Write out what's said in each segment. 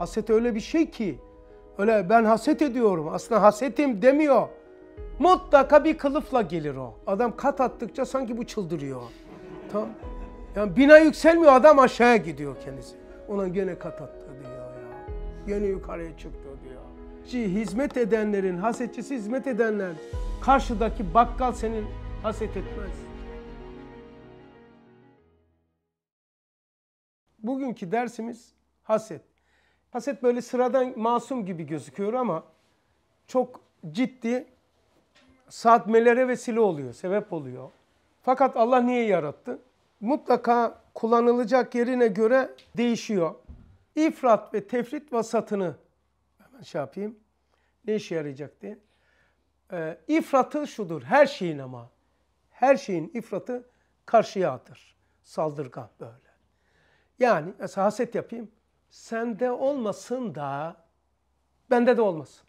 Haset öyle bir şey ki. Öyle ben haset ediyorum. Aslında hasetim demiyor. Mutlaka bir kılıfla gelir o. Adam kat attıkça sanki bu çıldırıyor. tam Yani bina yükselmiyor adam aşağıya gidiyor kendisi. Ona gene kat attı diyor ya. Gene yukarıya çıktı diyor. Şimdi hizmet edenlerin, hasetçisi hizmet edenler. Karşıdaki bakkal senin haset etmez. Bugünkü dersimiz haset. Haset böyle sıradan masum gibi gözüküyor ama çok ciddi saatmelere vesile oluyor, sebep oluyor. Fakat Allah niye yarattı? Mutlaka kullanılacak yerine göre değişiyor. İfrat ve tefrit vasatını hemen şey yapayım. Ne işe yarayacak diye. Ee, ifratı şudur, her şeyin ama. Her şeyin ifratı karşıya atır. Saldırgan böyle. Yani mesela haset yapayım sende olmasın da bende de olmasın.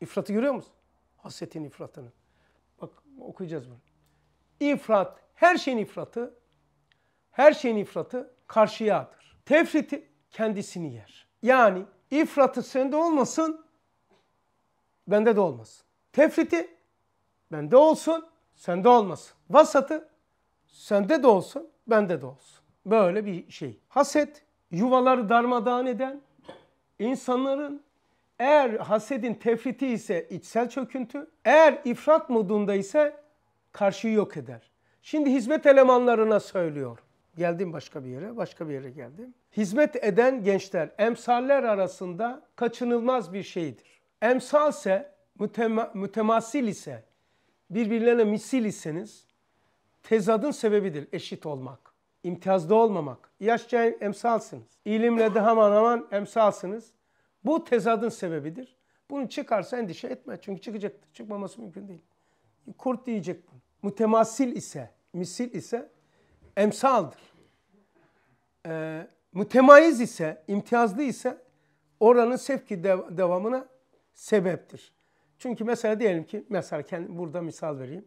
İfratı görüyor musun? Hasetin ifratını. Bak okuyacağız bunu. İfrat, her şeyin ifratı, her şeyin ifratı karşıyağdır. Tefriti kendisini yer. Yani ifratı sende olmasın, bende de olmasın. Tefriti bende olsun, sende olmasın. Vasatı sende de olsun, bende de olsun. Böyle bir şey. Haset yuvaları darmadağın eden, insanların eğer hasedin tefriti ise içsel çöküntü, eğer ifrat modunda ise karşıyı yok eder. Şimdi hizmet elemanlarına söylüyor. Geldim başka bir yere, başka bir yere geldim. Hizmet eden gençler emsaller arasında kaçınılmaz bir şeydir. Emsal ise, mütema, mütemasil ise, birbirlerine misil iseniz tezadın sebebidir eşit olmak imtiyazda olmamak. Yaşça emsalsınız. İlimle de hemen hemen emsalsınız. Bu tezadın sebebidir. Bunu çıkarsa endişe etme. Çünkü çıkacaktır. Çıkmaması mümkün değil. Kurt diyecek bunu. Mütemasil ise, misil ise emsaldır. Ee, mütemayiz ise, imtiyazlı ise oranın sevki dev devamına sebeptir. Çünkü mesela diyelim ki, mesela kendim burada misal vereyim.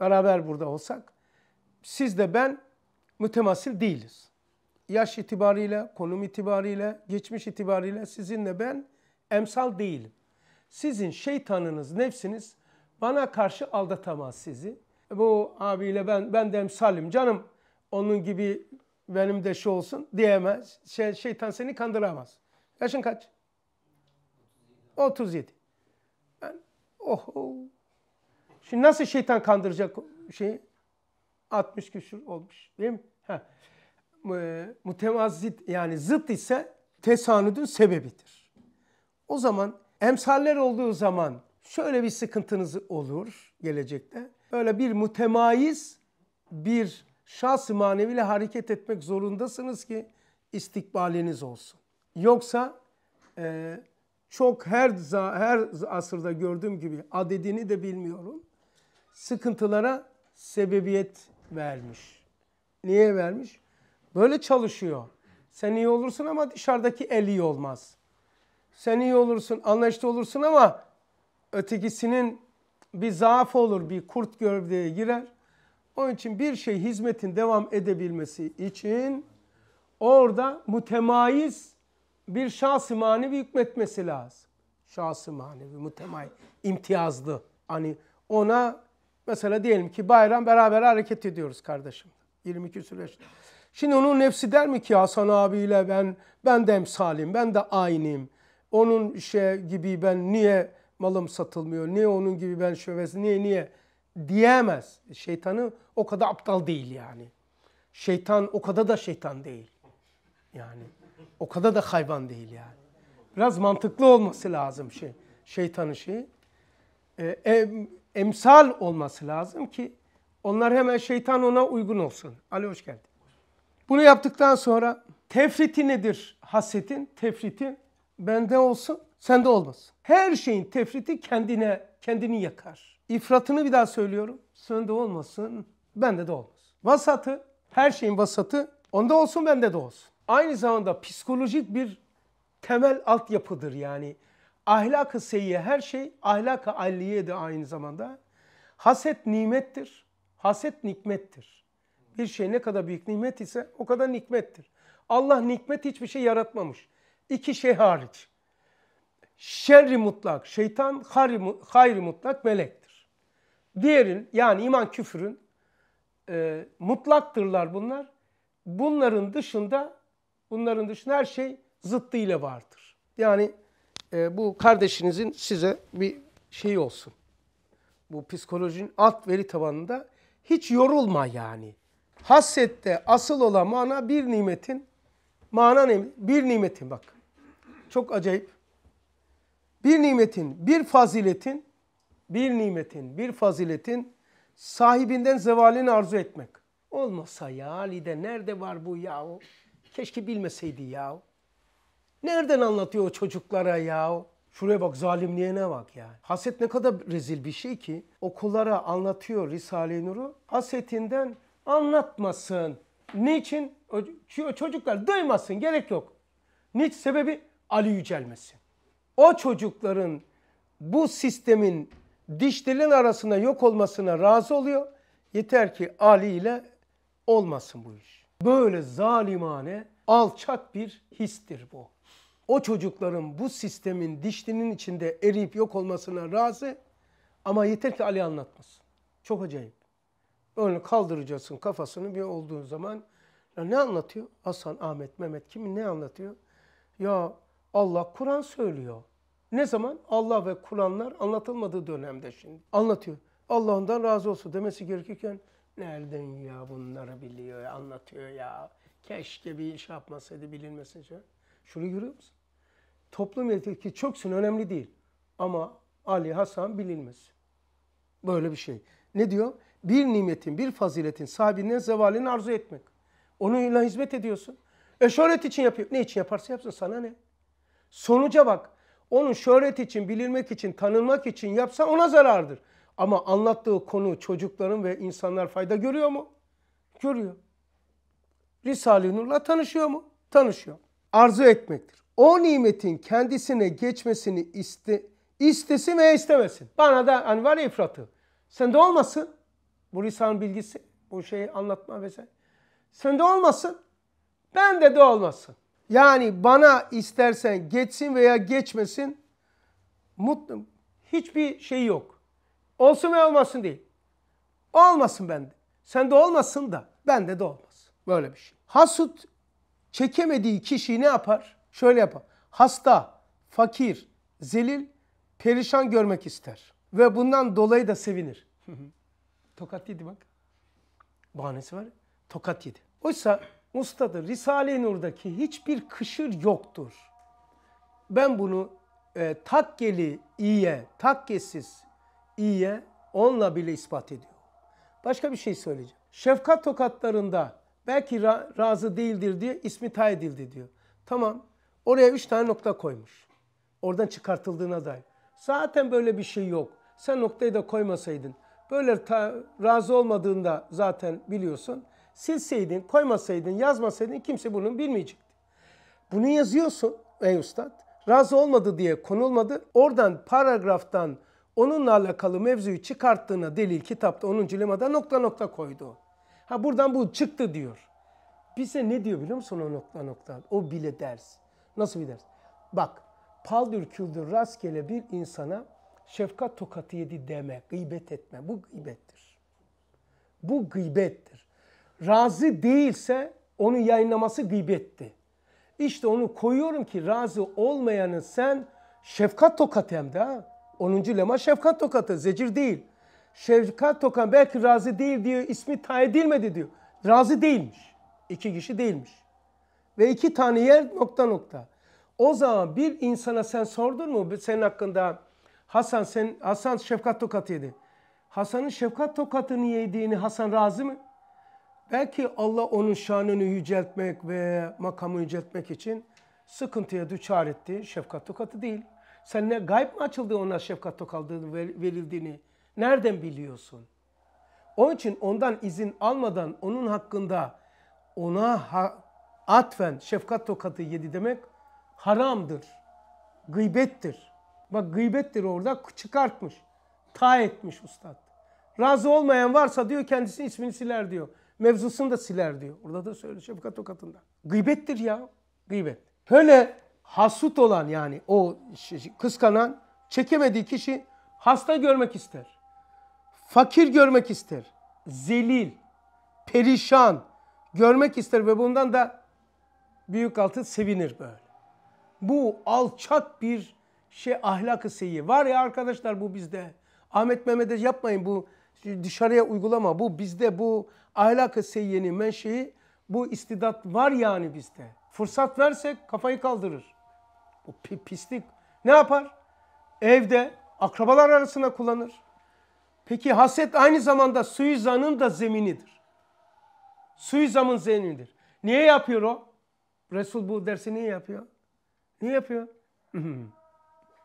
Beraber burada olsak, siz de ben mütemasil değiliz. Yaş itibariyle, konum itibariyle, geçmiş itibariyle sizinle ben emsal değilim. Sizin şeytanınız, nefsiniz bana karşı aldatamaz sizi. Bu abiyle ben ben de emsalim canım onun gibi benim de şu olsun diyemez. Şey, şeytan seni kandıramaz. Yaşın kaç? 37. Ben, oh, oh, Şimdi nasıl şeytan kandıracak şeyi? 60 küsur olmuş değil mi? Heh. Ee, Mütevazzit yani zıt ise tesanüdün sebebidir. O zaman emsaller olduğu zaman şöyle bir sıkıntınız olur gelecekte. Böyle bir mütemayiz bir şahs-ı maneviyle hareket etmek zorundasınız ki istikbaliniz olsun. Yoksa e, çok her her asırda gördüğüm gibi adedini de bilmiyorum sıkıntılara sebebiyet vermiş. Niye vermiş? Böyle çalışıyor. Sen iyi olursun ama dışarıdaki el iyi olmaz. Sen iyi olursun, anlayışlı olursun ama ötekisinin bir zaaf olur, bir kurt gövdeye girer. Onun için bir şey hizmetin devam edebilmesi için orada mütemayiz bir şahsı manevi hükmetmesi lazım. Şahsı manevi, mütemay, imtiyazlı. Hani ona mesela diyelim ki bayram beraber hareket ediyoruz kardeşim. 22 süreç. Şimdi onun nefsi der mi ki Hasan abiyle ben ben de emsalim, ben de aynıyım. Onun şey gibi ben niye malım satılmıyor, niye onun gibi ben şövesi, niye niye diyemez. Şeytanı o kadar aptal değil yani. Şeytan o kadar da şeytan değil. Yani o kadar da hayvan değil yani. Biraz mantıklı olması lazım şey. Şeytanın şeyi. E, em, emsal olması lazım ki onlar hemen şeytan ona uygun olsun. Ali hoş geldin. Bunu yaptıktan sonra tefriti nedir hasetin? Tefriti bende olsun, sende olmasın. Her şeyin tefriti kendine, kendini yakar. İfratını bir daha söylüyorum. Sende olmasın, bende de olmasın. Vasatı, her şeyin vasatı onda olsun, bende de olsun. Aynı zamanda psikolojik bir temel altyapıdır yani. Ahlak-ı her şey, ahlak-ı de aynı zamanda. Haset nimettir. Haset nikmettir. Bir şey ne kadar büyük nimet ise o kadar nikmettir. Allah nikmet hiçbir şey yaratmamış. İki şey hariç. Şerri mutlak şeytan, hayri, hayri mutlak melektir. Diğerin yani iman küfürün e, mutlaktırlar bunlar. Bunların dışında bunların dışında her şey zıttıyla vardır. Yani e, bu kardeşinizin size bir şeyi olsun. Bu psikolojinin alt veri tabanında hiç yorulma yani. Hasette asıl olan mana bir nimetin, mana ne? Bir nimetin bak. Çok acayip. Bir nimetin, bir faziletin, bir nimetin, bir faziletin sahibinden zevalini arzu etmek. Olmasa ya Ali'de nerede var bu yahu? Keşke bilmeseydi yahu. Nereden anlatıyor o çocuklara yahu? Şuraya bak zalimliğe ne bak ya Haset ne kadar rezil bir şey ki okullara anlatıyor Risale-i Nur'u. Hasetinden anlatmasın. Niçin? Çocuklar duymasın gerek yok. Niç sebebi Ali yücelmesin. O çocukların bu sistemin diş dilin arasında yok olmasına razı oluyor. Yeter ki Ali ile olmasın bu iş. Böyle zalimane, alçak bir histir bu o çocukların bu sistemin dişlinin içinde eriyip yok olmasına razı ama yeter ki Ali anlatmasın. Çok acayip. Böyle kaldıracaksın kafasını bir olduğun zaman ya ne anlatıyor? Hasan, Ahmet, Mehmet kimin ne anlatıyor? Ya Allah Kur'an söylüyor. Ne zaman? Allah ve Kur'anlar anlatılmadığı dönemde şimdi. Anlatıyor. Allah'ından razı olsun demesi gerekirken nereden ya bunları biliyor, anlatıyor ya. Keşke bir iş yapmasaydı bilinmesin. Şunu görüyor musun? Toplum ki çoksun önemli değil. Ama Ali Hasan bilinmez. Böyle bir şey. Ne diyor? Bir nimetin, bir faziletin sahibinin zevalini arzu etmek. Onunla hizmet ediyorsun. E şöhret için yapıyor. Ne için yaparsa yapsın sana ne? Sonuca bak. Onun şöhret için, bilinmek için, tanınmak için yapsa ona zarardır. Ama anlattığı konu çocukların ve insanlar fayda görüyor mu? Görüyor. Risale-i Nur'la tanışıyor mu? Tanışıyor arzu etmektir. O nimetin kendisine geçmesini iste, istesin veya istemesin. Bana da hani var ya ifratı. Sende olmasın. Bu lisanın bilgisi. Bu şeyi anlatma vesaire. Sende olmasın. Bende de olmasın. Yani bana istersen geçsin veya geçmesin mutlu hiçbir şey yok. Olsun veya olmasın değil. Olmasın bende. Sende olmasın da bende de olmasın. Böyle bir şey. Hasut çekemediği kişi ne yapar? Şöyle yapar. Hasta, fakir, zelil, perişan görmek ister. Ve bundan dolayı da sevinir. Tokat yedi bak. Bahanesi var. Tokat yedi. Oysa Usta'da Risale-i Nur'daki hiçbir kışır yoktur. Ben bunu e, takkeli iyiye, takkesiz iyiye onunla bile ispat ediyorum. Başka bir şey söyleyeceğim. Şefkat tokatlarında Belki ra razı değildir diye ismi tay edildi diyor. Tamam. Oraya üç tane nokta koymuş. Oradan çıkartıldığına dair. Zaten böyle bir şey yok. Sen noktayı da koymasaydın. Böyle ta, razı olmadığında zaten biliyorsun. Silseydin, koymasaydın, yazmasaydın kimse bunu bilmeyecekti. Bunu yazıyorsun ey ustad? Razı olmadı diye konulmadı. Oradan paragraftan onunla alakalı mevzuyu çıkarttığına delil kitapta 10. limada nokta nokta koydu. Ha buradan bu çıktı diyor. Bize ne diyor biliyor musun o nokta nokta? O bile ders. Nasıl bir ders? Bak paldır küldür rastgele bir insana şefkat tokatı yedi deme, gıybet etme. Bu gıybettir. Bu gıybettir. Razı değilse onu yayınlaması gıybetti. İşte onu koyuyorum ki razı olmayanı sen şefkat tokatı hem de ha. 10. lema şefkat tokatı, zecir değil. Şevkat Tokan belki razı değil diyor. ismi tayin edilmedi diyor. Razı değilmiş. İki kişi değilmiş. Ve iki tane yer nokta nokta. O zaman bir insana sen sordun mu senin hakkında Hasan sen Hasan şefkat tokat yedi. Hasan'ın şefkat tokatını yediğini Hasan razı mı? Belki Allah onun şanını yüceltmek ve makamı yüceltmek için sıkıntıya düçar etti. Şefkat tokatı değil. Sen ne gayb mı açıldı ona şefkat tokatı verildiğini Nereden biliyorsun? Onun için ondan izin almadan onun hakkında ona ha atfen şefkat tokatı yedi demek haramdır. Gıybettir. Bak gıybettir orada çıkartmış. Ta etmiş ustad. Razı olmayan varsa diyor kendisi ismini siler diyor. Mevzusunu da siler diyor. Orada da söyle şefkat tokatında. Gıybettir ya. Gıybet. Öyle hasut olan yani o kıskanan çekemediği kişi hasta görmek ister fakir görmek ister. Zelil, perişan görmek ister ve bundan da büyük altı sevinir böyle. Bu alçak bir şey ahlakı seyi. Var ya arkadaşlar bu bizde. Ahmet Mehmet'e yapmayın bu dışarıya uygulama. Bu bizde bu ahlakı seyyenin menşei bu istidat var yani bizde. Fırsat versek kafayı kaldırır. Bu pislik ne yapar? Evde akrabalar arasında kullanır. Peki haset aynı zamanda suizanın da zeminidir. Suizamın zeminidir. Niye yapıyor o? Resul bu dersi niye yapıyor? Niye yapıyor?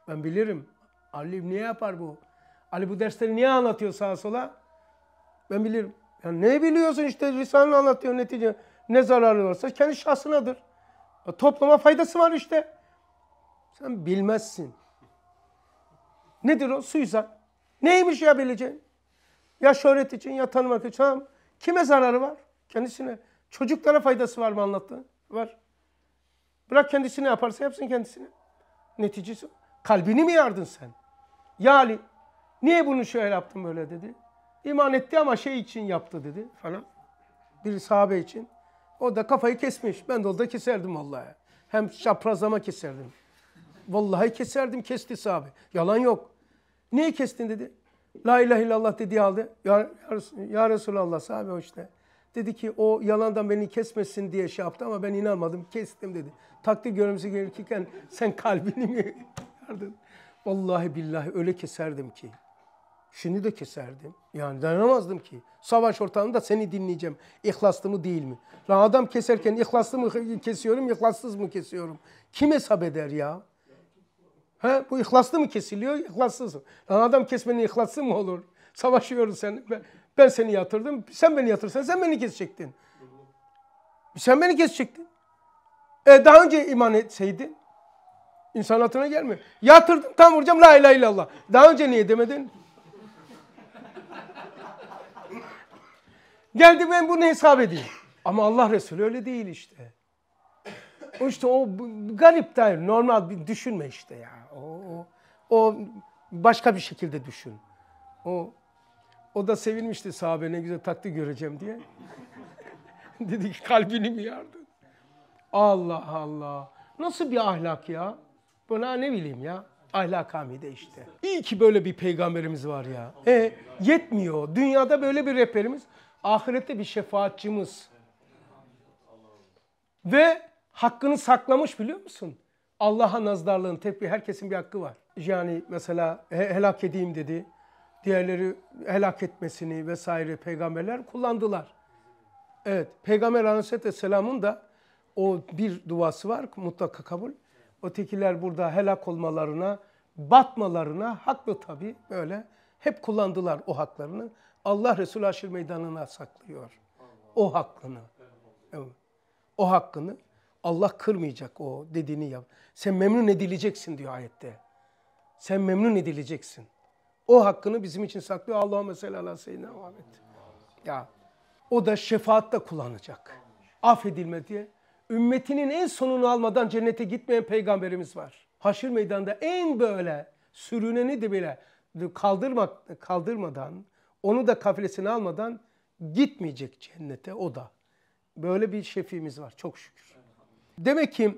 ben bilirim. Ali niye yapar bu? Ali bu dersleri niye anlatıyor sağa sola? Ben bilirim. Ya ne biliyorsun işte Risale'ni anlatıyor netice. Ne zararı varsa kendi şahsınadır. Ya topluma faydası var işte. Sen bilmezsin. Nedir o? Suizan. Neymiş ya bileceğin? Ya şöhret için ya tanımak için. kime zararı var? Kendisine. Çocuklara faydası var mı anlattı? Var. Bırak kendisini yaparsa yapsın kendisini. Neticesi. Kalbini mi yardın sen? Yani niye bunu şöyle yaptın böyle dedi. İman etti ama şey için yaptı dedi falan. Bir sahabe için. O da kafayı kesmiş. Ben de o da keserdim vallahi. Hem çaprazlama keserdim. Vallahi keserdim kesti sahabe. Yalan yok. Neyi kestin dedi. La ilahe illallah dediği halde ya, ya Resulallah sahabe o işte. Dedi ki o yalandan beni kesmesin diye şey yaptı ama ben inanmadım kestim dedi. Takdir görmesi gerekirken sen kalbini mi yardın? Vallahi billahi öyle keserdim ki. Şimdi de keserdim. Yani dayanamazdım ki. Savaş ortamında seni dinleyeceğim. İhlaslı mı değil mi? Lan adam keserken ihlaslı mı kesiyorum, ihlassız mı kesiyorum? Kim hesap eder ya? He, bu ihlaslı mı kesiliyor? İhlassız. Lan adam kesmenin ihlassız mı olur? Savaşıyoruz sen. Ben, ben seni yatırdım. Sen beni yatırsan sen beni kesecektin. Sen beni kesecektin. E daha önce iman etseydin insan hatırına gelmiyor. Yatırdım tam vuracağım la ilahe illallah. Daha önce niye demedin? Geldi ben bunu hesap edeyim. Ama Allah Resulü öyle değil işte. İşte o garip değil. Normal bir düşünme işte ya. O başka bir şekilde düşün. O o da sevinmişti sahabe ne güzel takdir göreceğim diye. Dedi ki kalbini mi yardı? Allah Allah. Nasıl bir ahlak ya? Buna ne bileyim ya. Ahlak de işte. İyi ki böyle bir peygamberimiz var ya. E, yetmiyor. Dünyada böyle bir rehberimiz. Ahirette bir şefaatçimiz. Ve hakkını saklamış biliyor musun? Allah'a nazdarlığın, tekbir, herkesin bir hakkı var yani mesela helak edeyim dedi. Diğerleri helak etmesini vesaire peygamberler kullandılar. Evet, Peygamber Aleyhisselam'ın da o bir duası var mutlaka kabul. Ötekiler burada helak olmalarına, batmalarına haklı tabii böyle hep kullandılar o haklarını. Allah Resulü Aşır Meydanı'na saklıyor. O hakkını. Evet. O hakkını Allah kırmayacak o dediğini yap. Sen memnun edileceksin diyor ayette. Sen memnun edileceksin. O hakkını bizim için saklıyor. Allahümme salli ala seyyidina Muhammed. Ya o da şefaatta kullanacak. Affedilme diye. Ümmetinin en sonunu almadan cennete gitmeyen peygamberimiz var. Haşir meydanda en böyle sürüneni de bile kaldırmak, kaldırmadan, onu da kafilesini almadan gitmeyecek cennete o da. Böyle bir şefimiz var çok şükür. Demek ki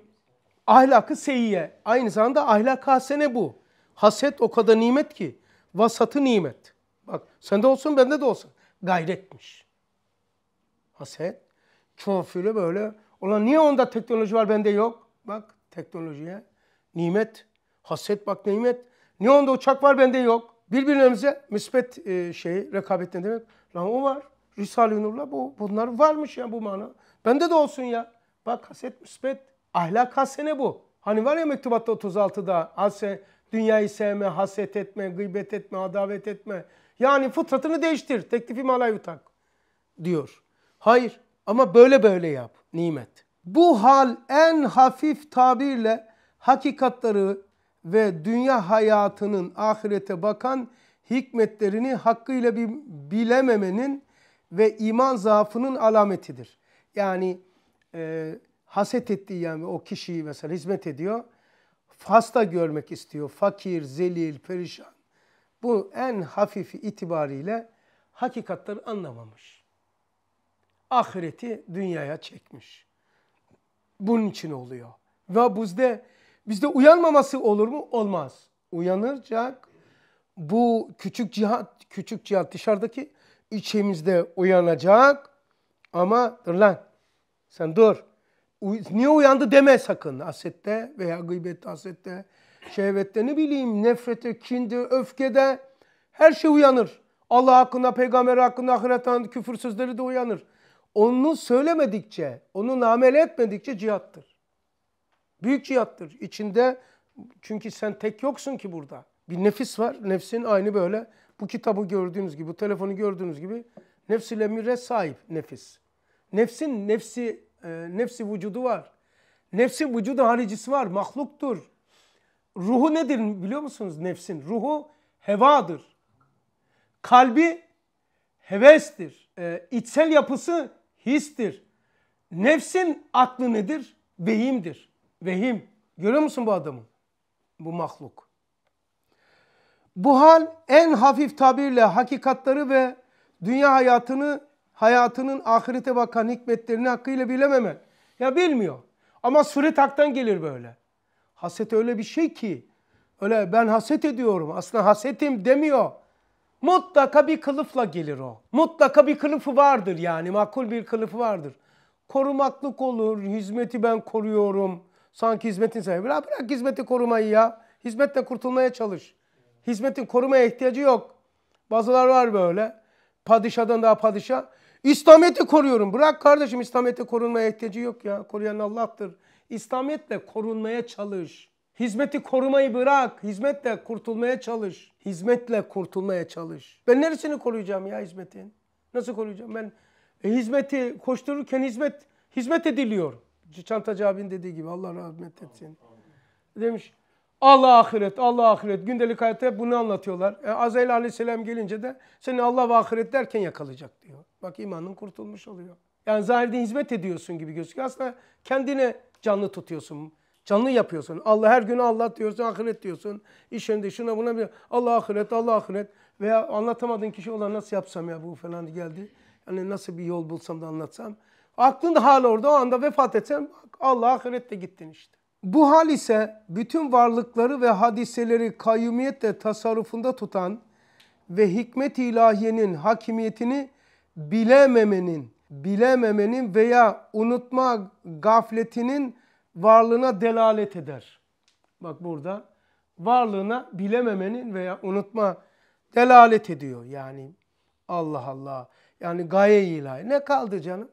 ahlakı seyyiye aynı zamanda ahlak hasene bu. Haset o kadar nimet ki vasatı nimet. Bak sende olsun bende de olsun. Gayretmiş. Haset. Çoğu böyle. Ulan niye onda teknoloji var bende yok? Bak teknolojiye. Nimet. Haset bak nimet. Niye onda uçak var bende yok? Birbirimize müspet e, şey rekabet ne demek? Lan o var. Risale-i Nur'la bu, bunlar varmış ya bu mana. Bende de olsun ya. Bak haset müspet. Ahlak hasene bu. Hani var ya mektubatta 36'da. Hase, Dünyayı sevme, haset etme, gıybet etme, adavet etme. Yani fıtratını değiştir. Teklifim alay utak diyor. Hayır ama böyle böyle yap nimet. Bu hal en hafif tabirle hakikatları ve dünya hayatının ahirete bakan hikmetlerini hakkıyla bilememenin ve iman zaafının alametidir. Yani e, haset ettiği yani o kişiyi mesela hizmet ediyor hasta görmek istiyor. Fakir, zelil, perişan. Bu en hafifi itibariyle hakikatları anlamamış. Ahireti dünyaya çekmiş. Bunun için oluyor. Ve bizde bizde uyanmaması olur mu? Olmaz. Uyanırcak bu küçük cihat, küçük cihat dışarıdaki içimizde uyanacak ama dur lan sen dur niye uyandı deme sakın asette veya gıybette, asette şehvette ne bileyim nefrete, kinde, öfkede her şey uyanır. Allah hakkında, peygamber hakkında, ahiret hakkında küfür sözleri de uyanır. Onu söylemedikçe, onu namel etmedikçe cihattır. Büyük cihattır. İçinde çünkü sen tek yoksun ki burada. Bir nefis var. Nefsin aynı böyle bu kitabı gördüğünüz gibi, bu telefonu gördüğünüz gibi nefsül emire sahip nefis. Nefsin nefsi e, nefsi vücudu var. Nefsi vücudu haricisi var, mahluktur. Ruhu nedir biliyor musunuz nefsin? Ruhu hevadır. Kalbi hevestir. E, içsel yapısı histir. Nefsin aklı nedir? Vehimdir. Vehim. Görüyor musun bu adamı? Bu mahluk. Bu hal en hafif tabirle hakikatları ve dünya hayatını hayatının ahirete bakan hikmetlerini hakkıyla bilememen. Ya bilmiyor. Ama suret haktan gelir böyle. Haset öyle bir şey ki. Öyle ben haset ediyorum aslında hasetim demiyor. Mutlaka bir kılıfla gelir o. Mutlaka bir kılıfı vardır yani makul bir kılıfı vardır. Korumaklık olur, hizmeti ben koruyorum. Sanki hizmetin sahibi. Bırak, bırak hizmeti korumayı ya. Hizmetle kurtulmaya çalış. Hizmetin korumaya ihtiyacı yok. Bazılar var böyle. Padişah'dan daha padişah. İslamiyet'i koruyorum. Bırak kardeşim İslamiyet'e korunmaya ihtiyacı yok ya. Koruyan Allah'tır. İslamiyet'le korunmaya çalış. Hizmeti korumayı bırak. Hizmetle kurtulmaya çalış. Hizmetle kurtulmaya çalış. Ben neresini koruyacağım ya hizmetin? Nasıl koruyacağım? Ben e, hizmeti koştururken hizmet hizmet ediliyor. Çantacı abin dediği gibi Allah rahmet etsin. Demiş Allah ahiret, Allah ahiret. Gündelik hayatta hep bunu anlatıyorlar. E, Azrail aleyhisselam gelince de seni Allah ve ahiret derken yakalayacak diyor. Bak imanın kurtulmuş oluyor. Yani zahirde hizmet ediyorsun gibi gözüküyor. Aslında kendini canlı tutuyorsun. Canlı yapıyorsun. Allah her gün Allah diyorsun, ahiret diyorsun. İş önünde şuna buna bir Allah ahiret, Allah ahiret. Veya anlatamadığın kişi olan nasıl yapsam ya bu falan geldi. Yani nasıl bir yol bulsam da anlatsam. Aklın da hala orada o anda vefat etsen Allah ahirette gittin işte. Bu hal ise bütün varlıkları ve hadiseleri kayyumiyetle tasarrufunda tutan ve hikmet ilahiyenin hakimiyetini bilememenin, bilememenin veya unutma gafletinin varlığına delalet eder. Bak burada varlığına bilememenin veya unutma delalet ediyor. Yani Allah Allah. Yani gaye ilahi. Ne kaldı canım?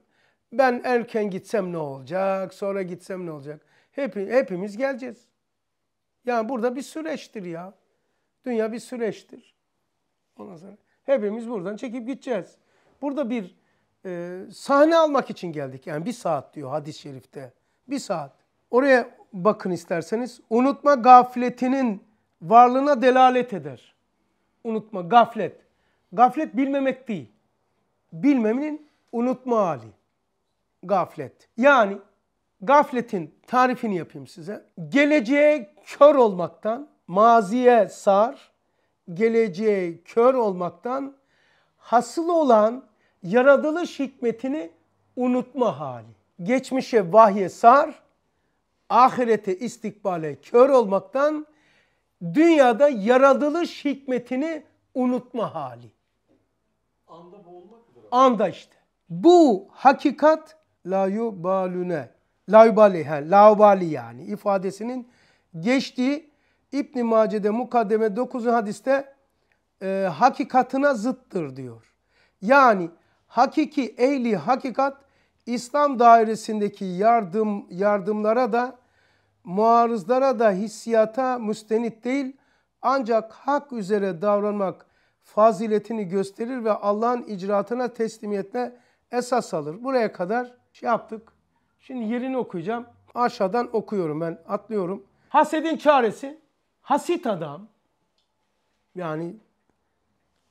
Ben erken gitsem ne olacak? Sonra gitsem ne olacak? Hep, hepimiz geleceğiz. Yani burada bir süreçtir ya. Dünya bir süreçtir. Ondan sonra hepimiz buradan çekip gideceğiz. Burada bir e, sahne almak için geldik. Yani bir saat diyor hadis-i şerifte. Bir saat. Oraya bakın isterseniz. Unutma gafletinin varlığına delalet eder. Unutma, gaflet. Gaflet bilmemek değil. Bilmemenin unutma hali. Gaflet. Yani gafletin tarifini yapayım size. Geleceğe kör olmaktan, maziye sar, geleceğe kör olmaktan hasıl olan yaratılış hikmetini unutma hali. Geçmişe vahye sar, ahirete istikbale kör olmaktan dünyada yaratılış hikmetini unutma hali. Anda boğulmak Anda işte. Bu hakikat la yubalune, la yubalihe, la yubali yani ifadesinin geçtiği İbn-i Mace'de mukaddeme 9. hadiste e, hakikatına zıttır diyor. Yani hakiki ehli hakikat İslam dairesindeki yardım yardımlara da muarızlara da hissiyata müstenit değil ancak hak üzere davranmak faziletini gösterir ve Allah'ın icraatına teslimiyetine esas alır. Buraya kadar şey yaptık. Şimdi yerini okuyacağım. Aşağıdan okuyorum ben atlıyorum. Hasedin çaresi hasit adam yani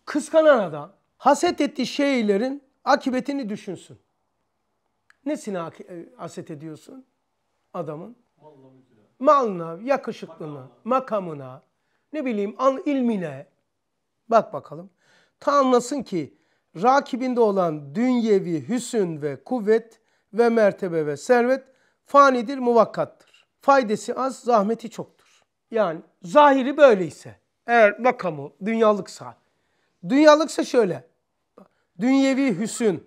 Kıskanan adam haset ettiği şeylerin akıbetini düşünsün. Nesine e, haset ediyorsun adamın? Malına, yakışıklığına, makamına, ne bileyim an ilmine. Bak bakalım. Ta anlasın ki rakibinde olan dünyevi hüsün ve kuvvet ve mertebe ve servet fanidir, muvakkattır. Faydası az, zahmeti çoktur. Yani zahiri böyleyse, eğer makamı dünyalıksa, Dünyalıksa şöyle. Dünyevi hüsün,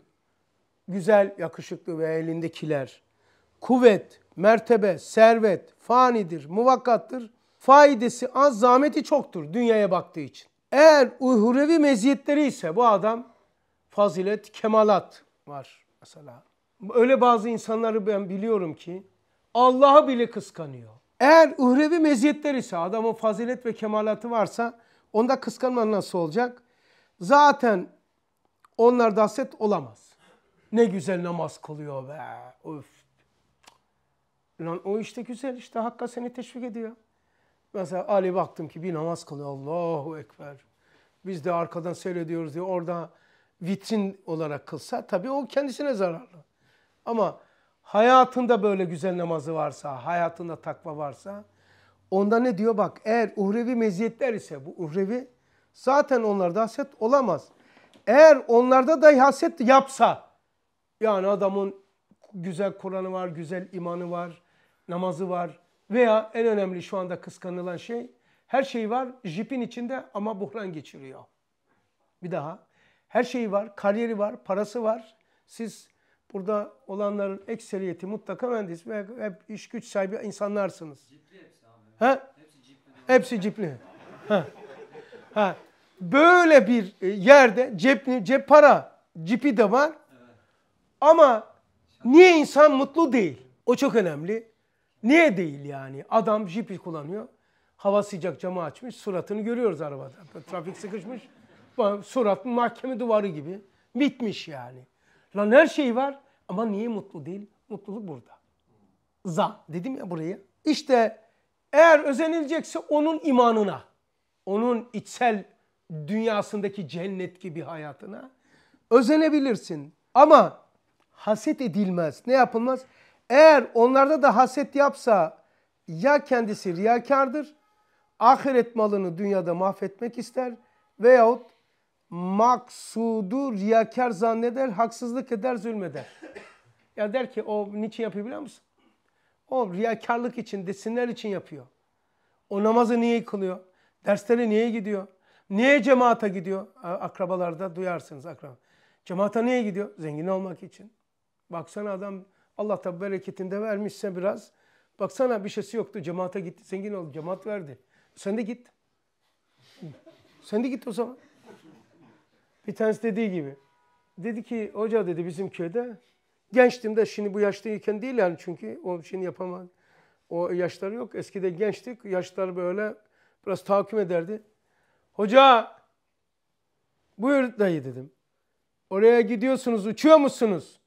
güzel, yakışıklı ve elindekiler, kuvvet, mertebe, servet, fanidir, muvakkattır. Faidesi az, zahmeti çoktur dünyaya baktığı için. Eğer uhrevi meziyetleri ise bu adam fazilet, kemalat var mesela. Öyle bazı insanları ben biliyorum ki Allah'ı bile kıskanıyor. Eğer uhrevi meziyetler ise adamın fazilet ve kemalatı varsa onda kıskanma nasıl olacak? Zaten onlarda haset olamaz. Ne güzel namaz kılıyor be. Öf. Lan o işte güzel işte. Hakka seni teşvik ediyor. Mesela Ali baktım ki bir namaz kılıyor. Allahu Ekber. Biz de arkadan seyrediyoruz diye orada vitrin olarak kılsa tabii o kendisine zararlı. Ama hayatında böyle güzel namazı varsa, hayatında takva varsa onda ne diyor bak eğer uhrevi meziyetler ise bu uhrevi Zaten onlarda haset olamaz. Eğer onlarda da haset yapsa yani adamın güzel Kur'an'ı var, güzel imanı var, namazı var veya en önemli şu anda kıskanılan şey her şey var jipin içinde ama buhran geçiriyor. Bir daha her şey var, kariyeri var, parası var. Siz burada olanların ekseriyeti mutlaka mühendis ve hep iş güç sahibi insanlarsınız. Cipli hepsi abi. He? Hepsi cipli. Hepsi cipli. ha. ha. Böyle bir e, yerde cep, cep para cipi de var. Ama niye insan mutlu değil? O çok önemli. Niye değil yani? Adam jipi kullanıyor. Hava sıcak camı açmış. Suratını görüyoruz arabada. Trafik sıkışmış. Surat mahkeme duvarı gibi. Bitmiş yani. Lan her şey var ama niye mutlu değil? Mutluluk burada. Za dedim ya buraya. İşte eğer özenilecekse onun imanına, onun içsel dünyasındaki cennet gibi hayatına özenebilirsin. Ama haset edilmez. Ne yapılmaz? Eğer onlarda da haset yapsa ya kendisi riyakardır, ahiret malını dünyada mahvetmek ister veyahut maksudu riyakar zanneder, haksızlık eder, zulmeder. Ya der ki o niçin yapıyor biliyor musun? O riyakarlık için, desinler için yapıyor. O namazı niye kılıyor? Derslere niye gidiyor? Niye cemaata gidiyor? Akrabalarda duyarsınız akraba. Cemaata niye gidiyor? Zengin olmak için. Baksana adam Allah tabi bereketinde vermişse biraz. Baksana bir şeysi yoktu. Cemaate gitti. Zengin oldu. Cemaat verdi. Sen de git. Sen de git o zaman. Bir tanesi dediği gibi. Dedi ki hoca dedi bizim köyde. Gençtim de şimdi bu yaştayken değil yani çünkü o şimdi yapamaz. O yaşları yok. Eskide gençtik. Yaşlar böyle biraz tahakküm ederdi. Hoca buyur dayı dedim. Oraya gidiyorsunuz uçuyor musunuz?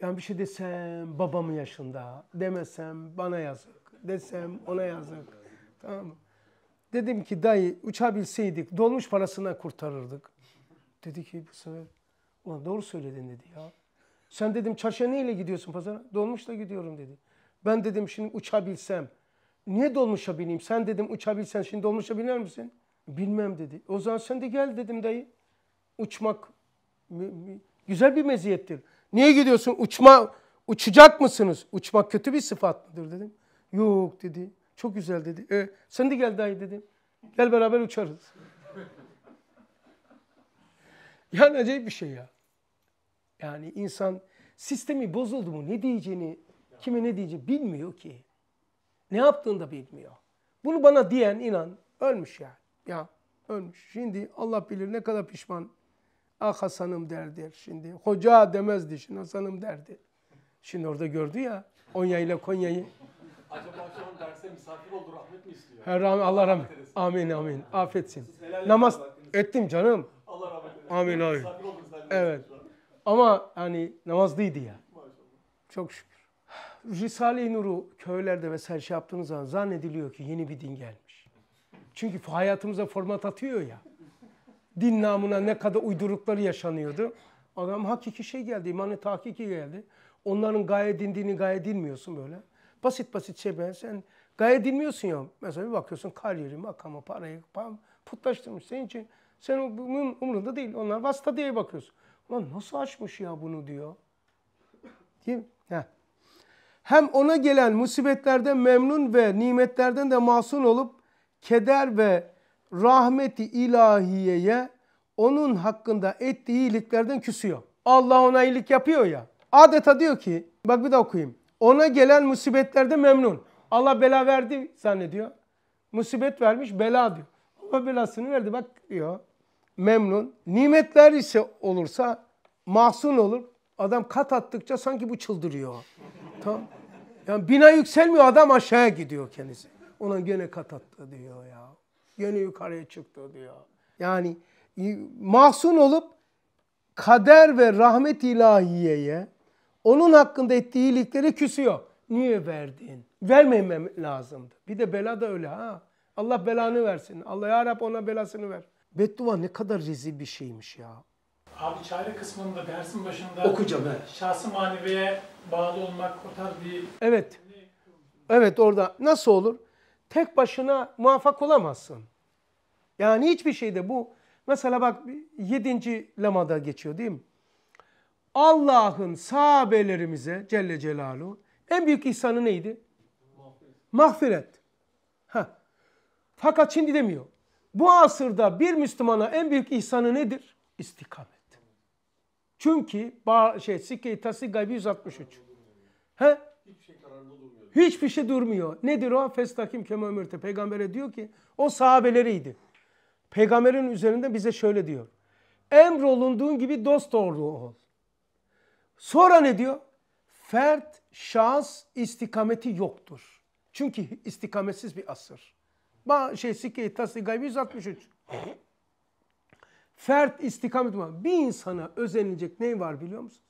Yani bir şey desem babamın yaşında, demesem bana yazık, desem ona yazık. Tamam mı? Dedim ki dayı uçabilseydik dolmuş parasına kurtarırdık. Dedi ki bu sefer ulan doğru söyledin dedi ya. Sen dedim çarşıya neyle gidiyorsun pazara? Dolmuşla gidiyorum dedi. Ben dedim şimdi uçabilsem Niye dolmuşa bineyim? Sen dedim uçabilsen şimdi dolmuşa biner misin? Bilmem dedi. O zaman sen de gel dedim dayı. Uçmak güzel bir meziyettir. Niye gidiyorsun? Uçma uçacak mısınız? Uçmak kötü bir sıfat mıdır dedim. Yok dedi. Çok güzel dedi. E, sen de gel dayı dedim. Gel beraber uçarız. yani acayip bir şey ya. Yani insan sistemi bozuldu mu ne diyeceğini, kime ne diyeceğini bilmiyor ki. Ne yaptığını da bilmiyor. Bunu bana diyen inan ölmüş yani. Ya ölmüş. Şimdi Allah bilir ne kadar pişman. Ah Hasan'ım derdi şimdi. Hoca demezdi şimdi Hasan'ım derdi. Şimdi orada gördü ya Onya ile Konya'yı. Acaba şu an derse misafir oldu rahmet mi istiyor? Her rahmet, Allah rahmet. Amin amin. Afetsin. Namaz ettim canım. Allah rahmet Amin amin. Evet. Ama hani namazlıydı ya. Çok şükür. Risale-i Nur'u köylerde vesaire şey yaptığınız zaman zannediliyor ki yeni bir din gelmiş. Çünkü hayatımıza format atıyor ya. Din namına ne kadar uydurukları yaşanıyordu. Adam hakiki şey geldi, imanı tahkiki geldi. Onların gaye dindiğini gaye dinmiyorsun böyle. Basit basit şey ben sen gaye dinmiyorsun ya. Mesela bir bakıyorsun kariyeri, makamı, parayı pam, putlaştırmış senin için. Sen umurunda değil. Onlar vasıta diye bakıyorsun. Ulan nasıl açmış ya bunu diyor. Değil mi? Heh. Hem ona gelen musibetlerden memnun ve nimetlerden de masum olup keder ve rahmeti ilahiyeye onun hakkında ettiği iyiliklerden küsüyor. Allah ona iyilik yapıyor ya. Adeta diyor ki bak bir daha okuyayım. Ona gelen musibetlerde memnun. Allah bela verdi zannediyor. Musibet vermiş bela diyor. Allah belasını verdi bak diyor. Memnun. Nimetler ise olursa mahzun olur. Adam kat attıkça sanki bu çıldırıyor. Tam yani bina yükselmiyor adam aşağıya gidiyor kendisi. Ona gene kat attı diyor ya. Gene yukarıya çıktı diyor. Yani e, mahzun olup kader ve rahmet ilahiyeye onun hakkında ettiği iyilikleri küsüyor. Niye verdin? Vermemem lazımdı. Bir de bela da öyle ha. Allah belanı versin. Allah ya Rab ona belasını ver. Beddua ne kadar rezil bir şeymiş ya. Abi çare kısmında dersin başında okuyacağım he. Şahsı maneveye bağlı olmak o tarz bir Evet. Evet orada nasıl olur? Tek başına muvaffak olamazsın. Yani hiçbir şeyde bu mesela bak 7. lamada geçiyor değil mi? Allah'ın sahabelerimize Celle Celaluhu en büyük ihsanı neydi? mahfiret Fakat şimdi demiyor. Bu asırda bir Müslümana en büyük ihsanı nedir? İstikamet. Çünkü ba şey Sikkeyi Tasigabi 163. He? Hiçbir şey durmuyor. Hiçbir şey durmuyor. Nedir o? Festakim kema Peygamber'e diyor ki o sahabeleriydi. Peygamberin üzerinde bize şöyle diyor. Emrolunduğun gibi dost doğru ol. Sonra ne diyor? Fert, şans istikameti yoktur. Çünkü istikametsiz bir asır. Ba şey Sikkeyi Tasigabi 163. Fert istikamet var. Bir insana özenilecek ne var biliyor musun?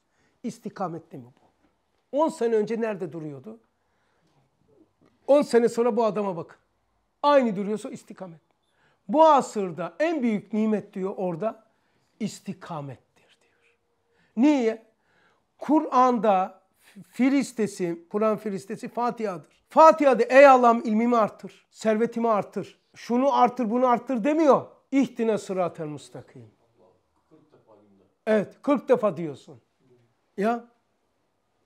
İstikamette mi bu? 10 sene önce nerede duruyordu? 10 sene sonra bu adama bakın. Aynı duruyorsa istikamet. Bu asırda en büyük nimet diyor orada istikamettir diyor. Niye? Kur'an'da Filistesi, Kur'an Filistesi Fatiha'dır. Fatiha'da ey Allah'ım ilmimi artır, servetimi artır, şunu artır bunu artır demiyor. İhtine sıratel müstakim. Evet 40 defa diyorsun. Ya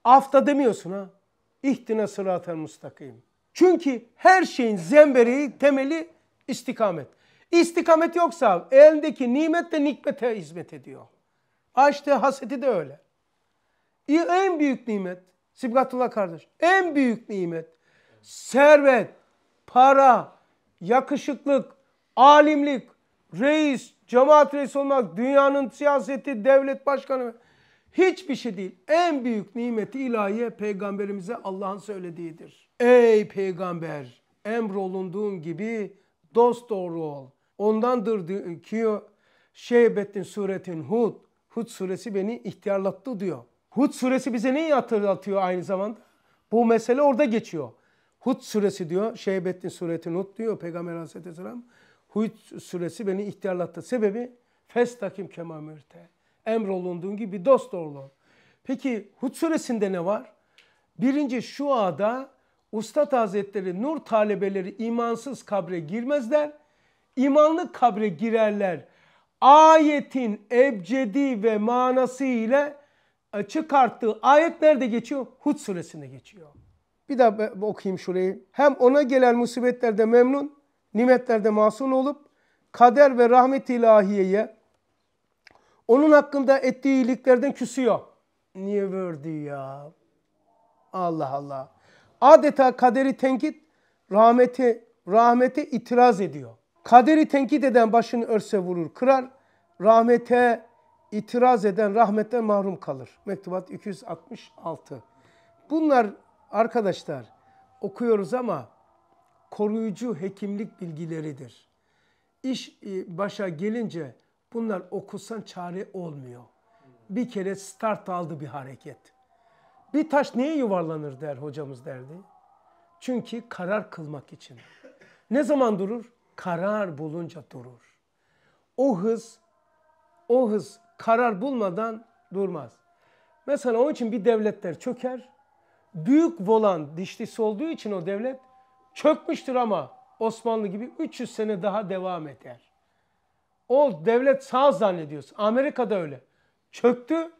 afta demiyorsun ha. İhtine sıratel müstakim. Çünkü her şeyin zemberi temeli istikamet. İstikamet yoksa elindeki nimet de nikmete hizmet ediyor. Açtı haseti de öyle. En büyük nimet, Sibgatullah kardeş, en büyük nimet, servet, para, yakışıklık, alimlik, reis, cemaat reis olmak, dünyanın siyaseti, devlet başkanı hiçbir şey değil. En büyük nimeti ilahiye peygamberimize Allah'ın söylediğidir. Ey peygamber emrolunduğun gibi dost doğru ol. Ondandır ki Şeybettin suretin Hud. Hud suresi beni ihtiyarlattı diyor. Hud suresi bize neyi hatırlatıyor aynı zamanda? Bu mesele orada geçiyor. Hud suresi diyor. Şeybettin suretin Hud diyor Peygamber aleyhisselam. Hud suresi beni ihtiyarlattı. Sebebi festakim kemamirte. Emrolunduğun gibi dost doğru. Peki Hud suresinde ne var? Birinci şu ada Ustad Hazretleri nur talebeleri imansız kabre girmezler. İmanlı kabre girerler. Ayetin ebcedi ve manası ile çıkarttığı ayet nerede geçiyor? Hud suresinde geçiyor. Bir daha okuyayım şurayı. Hem ona gelen musibetlerde memnun nimetlerde masum olup kader ve rahmet ilahiyeye onun hakkında ettiği iyiliklerden küsüyor. Niye verdi ya? Allah Allah. Adeta kaderi tenkit, rahmeti, rahmete itiraz ediyor. Kaderi tenkit eden başını örse vurur, kırar. Rahmete itiraz eden rahmetten mahrum kalır. Mektubat 266. Bunlar arkadaşlar okuyoruz ama koruyucu hekimlik bilgileridir. İş e, başa gelince bunlar okusan çare olmuyor. Bir kere start aldı bir hareket. Bir taş niye yuvarlanır der hocamız derdi. Çünkü karar kılmak için. Ne zaman durur? Karar bulunca durur. O hız, o hız karar bulmadan durmaz. Mesela onun için bir devletler çöker. Büyük volan dişlisi olduğu için o devlet çökmüştür ama Osmanlı gibi 300 sene daha devam eder. O devlet sağ zannediyorsun. Amerika'da öyle. Çöktü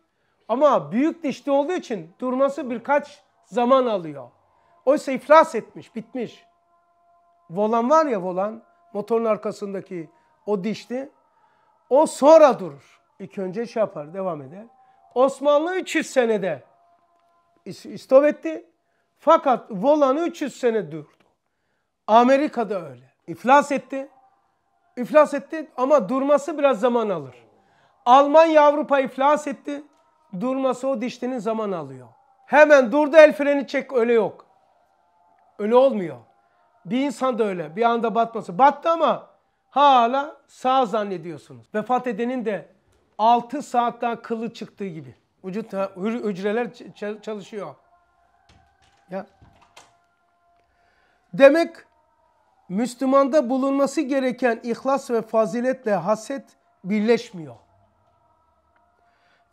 ama büyük dişli olduğu için durması birkaç zaman alıyor. Oysa iflas etmiş, bitmiş. Volan var ya volan, motorun arkasındaki o dişli. O sonra durur. İlk önce şey yapar, devam eder. Osmanlı 300 senede istop etti. Fakat volan 300 sene durdu. Amerika da öyle. İflas etti. İflas etti ama durması biraz zaman alır. Almanya Avrupa iflas etti. Durması o dişlinin zaman alıyor. Hemen durdu el freni çek öyle yok. Öyle olmuyor. Bir insan da öyle bir anda batması. Battı ama hala sağ zannediyorsunuz. Vefat edenin de 6 saatten kılı çıktığı gibi. Vücut hücreler çalışıyor. Ya. Demek Müslümanda bulunması gereken ihlas ve faziletle haset birleşmiyor.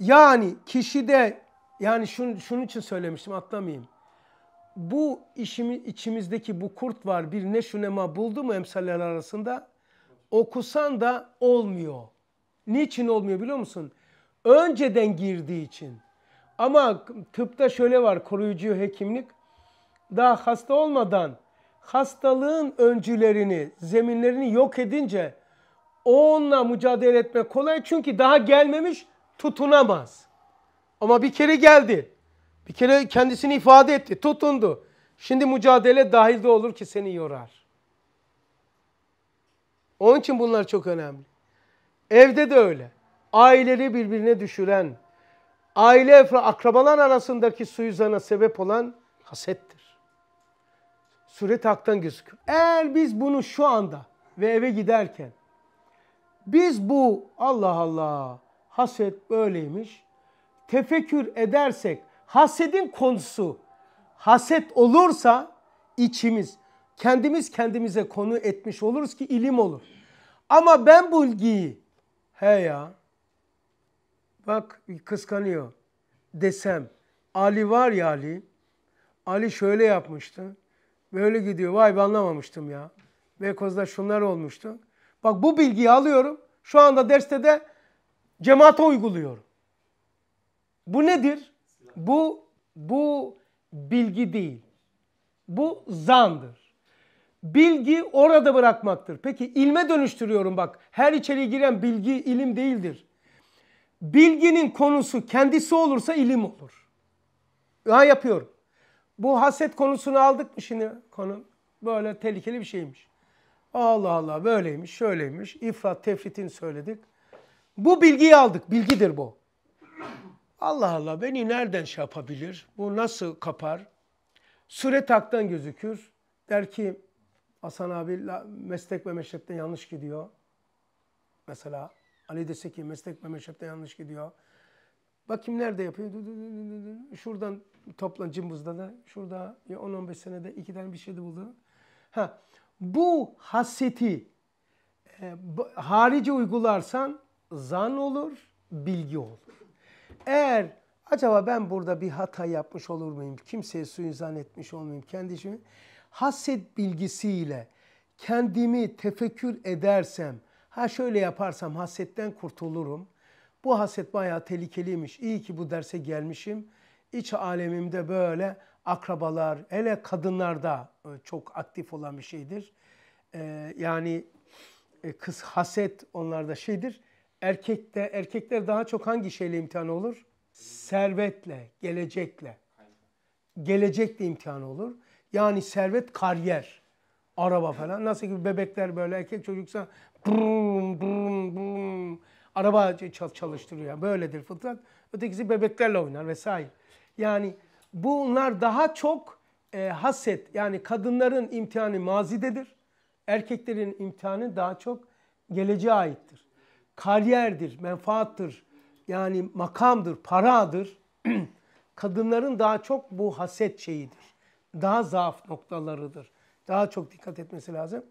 Yani kişide yani şun, şunun için söylemiştim atlamayayım. Bu işimi, içimizdeki bu kurt var bir ne neşünema buldu mu emsaller arasında? Okusan da olmuyor. Niçin olmuyor biliyor musun? Önceden girdiği için. Ama tıpta şöyle var koruyucu hekimlik. Daha hasta olmadan hastalığın öncülerini, zeminlerini yok edince onunla mücadele etmek kolay. Çünkü daha gelmemiş tutunamaz. Ama bir kere geldi. Bir kere kendisini ifade etti, tutundu. Şimdi mücadele dahilde olur ki seni yorar. Onun için bunlar çok önemli. Evde de öyle. Aileleri birbirine düşüren, aile ve akrabalar arasındaki suizana sebep olan hasettir. Sure taktan gözükür. Eğer biz bunu şu anda ve eve giderken biz bu Allah Allah haset böyleymiş tefekkür edersek hasedin konusu haset olursa içimiz kendimiz kendimize konu etmiş oluruz ki ilim olur. Ama ben bu ilgiyi he ya bak kıskanıyor desem Ali var ya Ali Ali şöyle yapmıştı. Böyle gidiyor. Vay be anlamamıştım ya. Beykoz'da şunlar olmuştu. Bak bu bilgiyi alıyorum. Şu anda derste de cemaate uyguluyorum. Bu nedir? Bu bu bilgi değil. Bu zandır. Bilgi orada bırakmaktır. Peki ilme dönüştürüyorum bak. Her içeriye giren bilgi ilim değildir. Bilginin konusu kendisi olursa ilim olur. Ya yapıyorum. Bu haset konusunu aldık mı şimdi konu? Böyle tehlikeli bir şeymiş. Allah Allah böyleymiş, şöyleymiş. İfrat, tefritin söyledik. Bu bilgiyi aldık. Bilgidir bu. Allah Allah beni nereden şey yapabilir? Bu nasıl kapar? Süre taktan gözükür. Der ki Hasan abi meslek ve meşrepte yanlış gidiyor. Mesela Ali dese ki meslek ve meşrepte yanlış gidiyor. Bakayım nerede yapıyor. Şuradan toplan cımbızda da. Şurada 10-15 senede iki tane bir şey de buldu. Ha, bu haseti e, harici uygularsan zan olur, bilgi olur. Eğer acaba ben burada bir hata yapmış olur muyum? Kimseye suizan etmiş olmayayım kendi işimi. Haset bilgisiyle kendimi tefekkür edersem, ha şöyle yaparsam hasetten kurtulurum bu haset bayağı tehlikeliymiş. İyi ki bu derse gelmişim. İç alemimde böyle akrabalar, hele kadınlarda e, çok aktif olan bir şeydir. E, yani e, kız haset onlarda şeydir. Erkekte erkekler daha çok hangi şeyle imtihan olur? Servetle, gelecekle. Gelecekle imtihan olur. Yani servet, kariyer, araba falan. Nasıl ki bebekler böyle erkek çocuksa brum brum brum Araba çalıştırıyor. böyledir fıtrat. Ötekisi bebeklerle oynar vesaire. Yani bunlar daha çok e, haset. Yani kadınların imtihanı mazidedir. Erkeklerin imtihanı daha çok geleceğe aittir. Kariyerdir, menfaattır. Yani makamdır, paradır. Kadınların daha çok bu haset şeyidir. Daha zaaf noktalarıdır. Daha çok dikkat etmesi lazım.